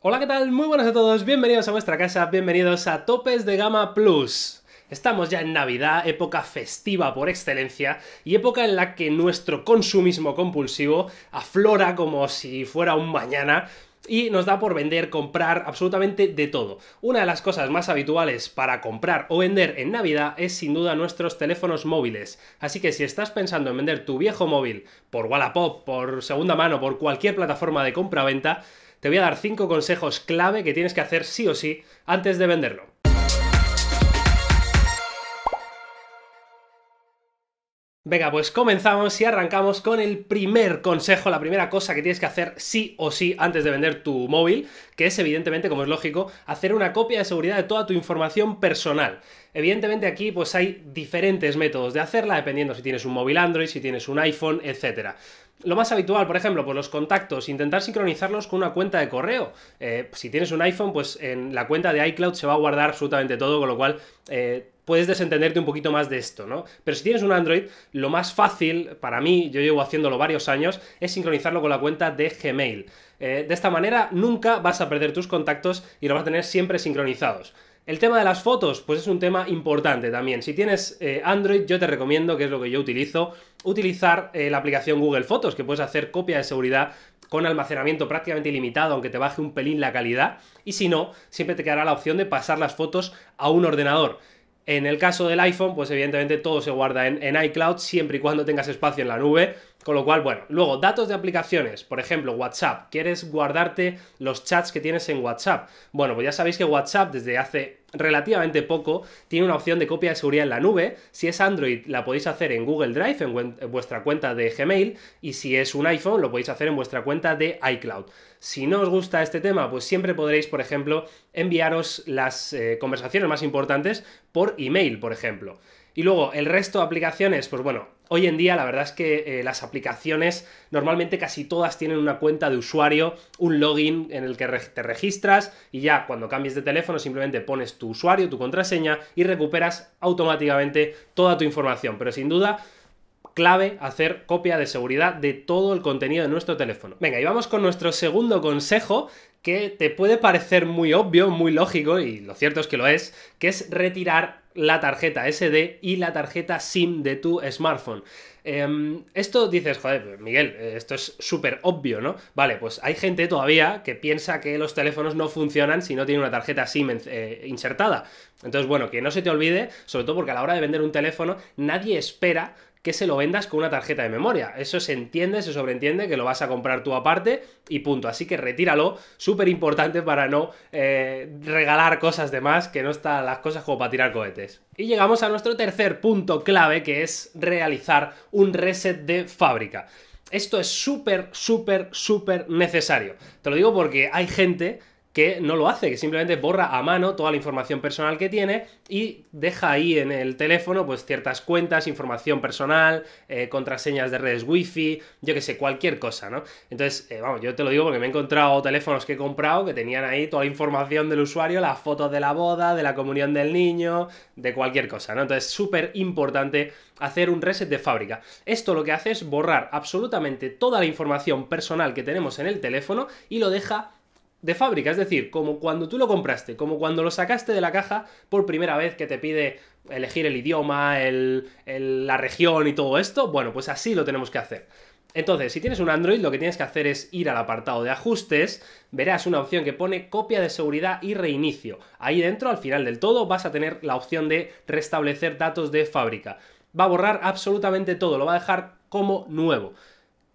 Hola, ¿qué tal? Muy buenas a todos, bienvenidos a vuestra casa, bienvenidos a Topes de Gama Plus. Estamos ya en Navidad, época festiva por excelencia, y época en la que nuestro consumismo compulsivo aflora como si fuera un mañana, y nos da por vender, comprar absolutamente de todo. Una de las cosas más habituales para comprar o vender en Navidad es sin duda nuestros teléfonos móviles. Así que si estás pensando en vender tu viejo móvil por Wallapop, por segunda mano, por cualquier plataforma de compra-venta, te voy a dar 5 consejos clave que tienes que hacer sí o sí antes de venderlo. Venga, pues comenzamos y arrancamos con el primer consejo, la primera cosa que tienes que hacer sí o sí antes de vender tu móvil, que es evidentemente, como es lógico, hacer una copia de seguridad de toda tu información personal. Evidentemente aquí pues hay diferentes métodos de hacerla, dependiendo si tienes un móvil Android, si tienes un iPhone, etcétera lo más habitual, por ejemplo, pues los contactos, intentar sincronizarlos con una cuenta de correo. Eh, si tienes un iPhone, pues en la cuenta de iCloud se va a guardar absolutamente todo, con lo cual eh, puedes desentenderte un poquito más de esto, ¿no? Pero si tienes un Android, lo más fácil, para mí, yo llevo haciéndolo varios años, es sincronizarlo con la cuenta de Gmail. Eh, de esta manera nunca vas a perder tus contactos y los vas a tener siempre sincronizados. El tema de las fotos, pues es un tema importante también. Si tienes eh, Android, yo te recomiendo, que es lo que yo utilizo, utilizar eh, la aplicación Google Fotos, que puedes hacer copia de seguridad con almacenamiento prácticamente ilimitado, aunque te baje un pelín la calidad. Y si no, siempre te quedará la opción de pasar las fotos a un ordenador. En el caso del iPhone, pues evidentemente todo se guarda en iCloud, siempre y cuando tengas espacio en la nube con lo cual, bueno, luego datos de aplicaciones, por ejemplo, WhatsApp, ¿quieres guardarte los chats que tienes en WhatsApp? Bueno, pues ya sabéis que WhatsApp desde hace relativamente poco tiene una opción de copia de seguridad en la nube. Si es Android la podéis hacer en Google Drive, en, vuestra cuenta de Gmail, y si es un iPhone lo podéis hacer en vuestra cuenta de iCloud. Si no os gusta este tema, pues siempre podréis, por ejemplo, enviaros las eh, conversaciones más importantes por email, por ejemplo. Y luego el resto de aplicaciones, pues bueno, hoy en día la verdad es que eh, las aplicaciones normalmente casi todas tienen una cuenta de usuario, un login en el que te registras y ya cuando cambies de teléfono simplemente pones tu usuario, tu contraseña y recuperas automáticamente toda tu información. Pero sin duda clave hacer copia de seguridad de todo el contenido de nuestro teléfono. Venga, y vamos con nuestro segundo consejo que te puede parecer muy obvio, muy lógico, y lo cierto es que lo es, que es retirar la tarjeta SD y la tarjeta SIM de tu smartphone. Em, esto dices, joder, Miguel, esto es súper obvio, ¿no? Vale, pues hay gente todavía que piensa que los teléfonos no funcionan si no tiene una tarjeta SIM eh, insertada. Entonces, bueno, que no se te olvide, sobre todo porque a la hora de vender un teléfono, nadie espera que se lo vendas con una tarjeta de memoria. Eso se entiende, se sobreentiende que lo vas a comprar tú aparte y punto. Así que retíralo, súper importante para no eh, regalar cosas de más, que no están las cosas como para tirar cohetes. Y llegamos a nuestro tercer punto clave, que es realizar un reset de fábrica. Esto es súper, súper, súper necesario. Te lo digo porque hay gente que no lo hace, que simplemente borra a mano toda la información personal que tiene y deja ahí en el teléfono pues ciertas cuentas, información personal, eh, contraseñas de redes wifi, yo que sé, cualquier cosa, ¿no? Entonces, eh, vamos, yo te lo digo porque me he encontrado teléfonos que he comprado que tenían ahí toda la información del usuario, las fotos de la boda, de la comunión del niño, de cualquier cosa, ¿no? Entonces, súper importante hacer un reset de fábrica. Esto lo que hace es borrar absolutamente toda la información personal que tenemos en el teléfono y lo deja de fábrica, es decir, como cuando tú lo compraste, como cuando lo sacaste de la caja por primera vez que te pide elegir el idioma, la región y todo esto, bueno, pues así lo tenemos que hacer. Entonces, si tienes un Android, lo que tienes que hacer es ir al apartado de ajustes, verás una opción que pone copia de seguridad y reinicio. Ahí dentro, al final del todo, vas a tener la opción de restablecer datos de fábrica. Va a borrar absolutamente todo, lo va a dejar como nuevo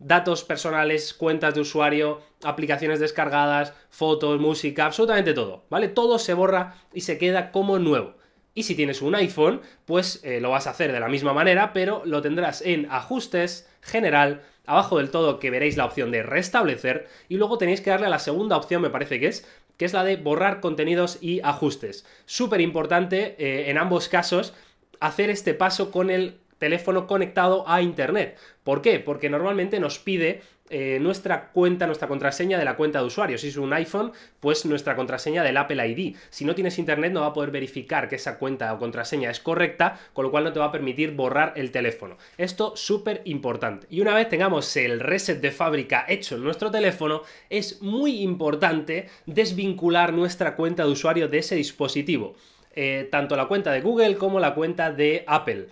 datos personales, cuentas de usuario, aplicaciones descargadas, fotos, música, absolutamente todo, ¿vale? Todo se borra y se queda como nuevo. Y si tienes un iPhone, pues eh, lo vas a hacer de la misma manera, pero lo tendrás en ajustes, general, abajo del todo que veréis la opción de restablecer y luego tenéis que darle a la segunda opción, me parece que es, que es la de borrar contenidos y ajustes. Súper importante eh, en ambos casos hacer este paso con el teléfono conectado a Internet. ¿Por qué? Porque normalmente nos pide eh, nuestra cuenta, nuestra contraseña de la cuenta de usuario. Si es un iPhone, pues nuestra contraseña del Apple ID. Si no tienes internet, no va a poder verificar que esa cuenta o contraseña es correcta, con lo cual no te va a permitir borrar el teléfono. Esto súper importante. Y una vez tengamos el reset de fábrica hecho en nuestro teléfono, es muy importante desvincular nuestra cuenta de usuario de ese dispositivo. Eh, tanto la cuenta de Google como la cuenta de Apple.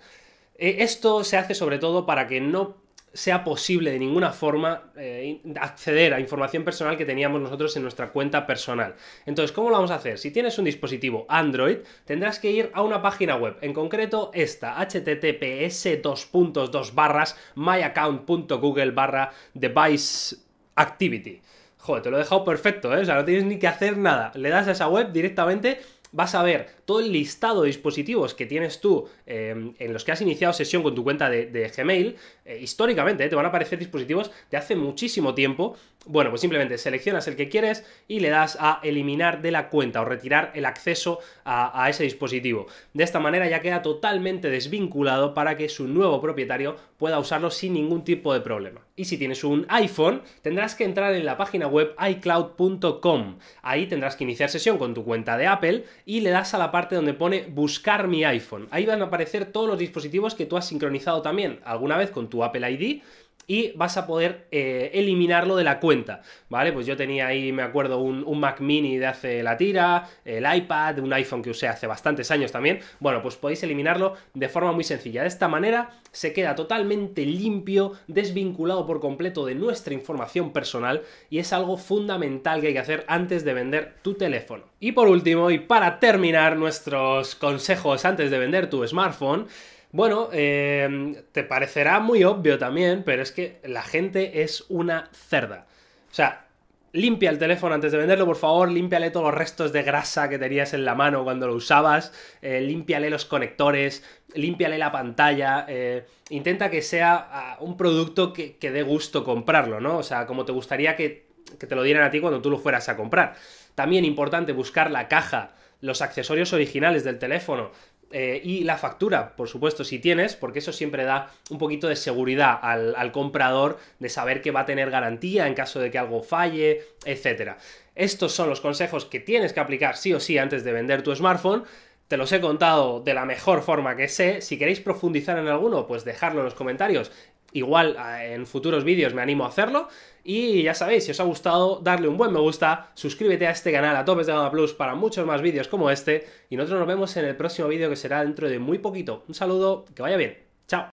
Eh, esto se hace sobre todo para que no sea posible de ninguna forma eh, acceder a información personal que teníamos nosotros en nuestra cuenta personal. Entonces, ¿cómo lo vamos a hacer? Si tienes un dispositivo Android, tendrás que ir a una página web, en concreto esta, https 2.2 barras myaccount.google barra device Joder, te lo he dejado perfecto, ¿eh? O sea, no tienes ni que hacer nada. Le das a esa web directamente vas a ver todo el listado de dispositivos que tienes tú em, en los que has iniciado sesión con tu cuenta de, Gmail. Eh, históricamente, eh, te van a aparecer dispositivos de hace muchísimo tiempo bueno, pues simplemente seleccionas el que quieres y le das a eliminar de la cuenta o retirar el acceso a, ese dispositivo. De esta manera ya queda totalmente desvinculado para que su nuevo propietario pueda usarlo sin ningún tipo de problema. Y si tienes un iPhone, tendrás que entrar en la página web iCloud.com. Ahí tendrás que iniciar sesión con tu cuenta de Apple y le das a la parte donde pone buscar mi iPhone. Ahí van a aparecer todos los dispositivos que tú has sincronizado también alguna vez con tu Apple ID y vas a poder eh, eliminarlo de la cuenta, ¿vale? Pues yo tenía ahí, me acuerdo, un, un, Mac mini de hace la tira, el iPad, un iPhone que usé hace bastantes años también. Bueno, pues podéis eliminarlo de forma muy sencilla. De esta manera se queda totalmente limpio, desvinculado por completo de nuestra información personal y es algo fundamental que hay que hacer antes de vender tu teléfono. Y por último, y para terminar nuestros consejos antes de vender tu smartphone, bueno, eh, te parecerá muy obvio también, pero es que la gente es una cerda. O sea, limpia el teléfono antes de venderlo, por favor, límpiale todos los restos de grasa que tenías en la mano cuando lo usabas, eh, límpiale los conectores, límpiale la pantalla, eh, intenta que sea ah, un producto que, dé gusto comprarlo, ¿no? O sea, como te gustaría que, que te lo dieran a ti cuando tú lo fueras a comprar. También importante buscar la caja, los accesorios originales del teléfono, eh, y la factura, por supuesto, si tienes, porque eso siempre da un poquito de seguridad al, al comprador de saber que va a tener garantía en caso de que algo falle, etc. Estos son los consejos que tienes que aplicar sí o sí antes de vender tu smartphone. Te los he contado de la mejor forma que sé. Si queréis profundizar en alguno, pues dejadlo en los comentarios. Igual ah, en futuros vídeos me animo a hacerlo. Y ya sabéis, si os ha gustado, darle un buen me gusta, suscríbete a este canal, a Topes de Gama Plus, para muchos más vídeos como este. Y nosotros nos vemos en el próximo vídeo que será dentro de muy poquito. Un saludo, que vaya bien. Chao.